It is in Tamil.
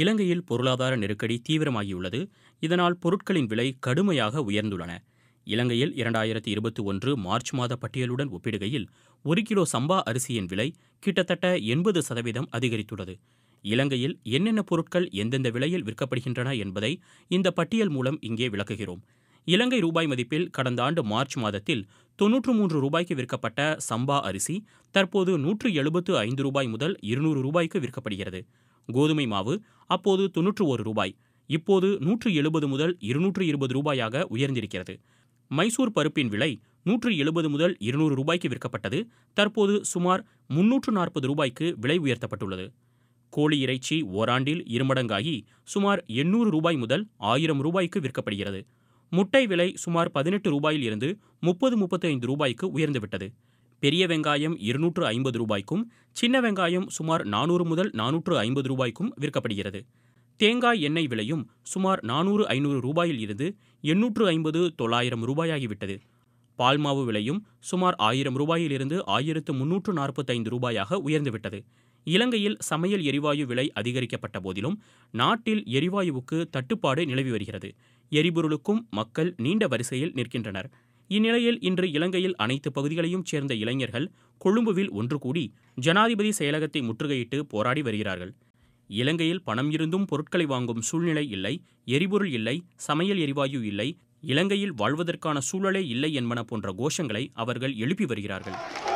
இலங்கையில் பொருளாதார நெருக்கடி தீவிரமாகியுள்ளது இதனால் பொருட்களின் விலை கடுமையாக உயர்ந்துள்ளன இலங்கையில் இரண்டாயிரத்தி இருபத்தி ஒன்று மார்ச் மாத பட்டியலுடன் ஒப்பிடுகையில் ஒரு கிலோ சம்பா அரிசியின் விலை கிட்டத்தட்ட எண்பது சதவீதம் அதிகரித்துள்ளது இலங்கையில் என்னென்ன பொருட்கள் எந்தெந்த விலையில் விற்கப்படுகின்றன என்பதை இந்த பட்டியல் மூலம் இங்கே விளக்குகிறோம் இலங்கை ரூபாய் மதிப்பில் கடந்த ஆண்டு மார்ச் மாதத்தில் தொன்னூற்று மூன்று ரூபாய்க்கு விற்கப்பட்ட சம்பா அரிசி தற்போது நூற்று எழுபத்து ஐந்து ரூபாய் முதல் இருநூறு ரூபாய்க்கு விற்கப்படுகிறது கோதுமை மாவு அப்போது தொன்னூற்று ஒரு ரூபாய் இப்போது நூற்று எழுபது முதல் இருநூற்று இருபது ரூபாயாக உயர்ந்திருக்கிறது மைசூர் பருப்பின் விலை நூற்று எழுபது முதல் இருநூறு ரூபாய்க்கு விற்கப்பட்டது தற்போது சுமார் முன்னூற்று நாற்பது ரூபாய்க்கு விலை உயர்த்தப்பட்டுள்ளது கோழி இறைச்சி ஓராண்டில் இருமடங்காகி சுமார் எண்ணூறு ரூபாய் முதல் ஆயிரம் ரூபாய்க்கு விற்கப்படுகிறது முட்டை விலை சுமார் பதினெட்டு ரூபாயில் இருந்து முப்பது முப்பத்தி ஐந்து ரூபாய்க்கு உயர்ந்துவிட்டது பெரிய வெங்காயம் இருநூற்று ஐம்பது ரூபாய்க்கும் சின்ன வெங்காயம் சுமார் நானூறு முதல் நானூற்று ஐம்பது ரூபாய்க்கும் விற்கப்படுகிறது தேங்காய் எண்ணெய் விலையும் சுமார் நானூறு ஐநூறு ரூபாயில் இருந்து எண்ணூற்று ஐம்பது தொள்ளாயிரம் ரூபாயாகிவிட்டது பால்மாவு விலையும் சுமார் ஆயிரம் ரூபாயிலிருந்து ஆயிரத்து முன்னூற்று நாற்பத்தைந்து ரூபாயாக உயர்ந்துவிட்டது இலங்கையில் சமையல் எரிவாயு விலை அதிகரிக்கப்பட்ட போதிலும் நாட்டில் எரிவாயுவுக்கு தட்டுப்பாடு நிலவி வருகிறது எரிபொருளுக்கும் மக்கள் நீண்ட வரிசையில் நிற்கின்றனர் இந்நிலையில் இன்று இலங்கையில் அனைத்து பகுதிகளையும் சேர்ந்த இளைஞர்கள் கொழும்புவில் ஒன்று கூடி ஜனாதிபதி செயலகத்தை முற்றுகையிட்டு போராடி வருகிறார்கள் இலங்கையில் பணம் இருந்தும் பொருட்களை வாங்கும் சூழ்நிலை இல்லை எரிபொருள் இல்லை சமையல் எரிவாயு இல்லை இலங்கையில் வாழ்வதற்கான சூழலே இல்லை என்பன போன்ற கோஷங்களை அவர்கள் எழுப்பி வருகிறார்கள்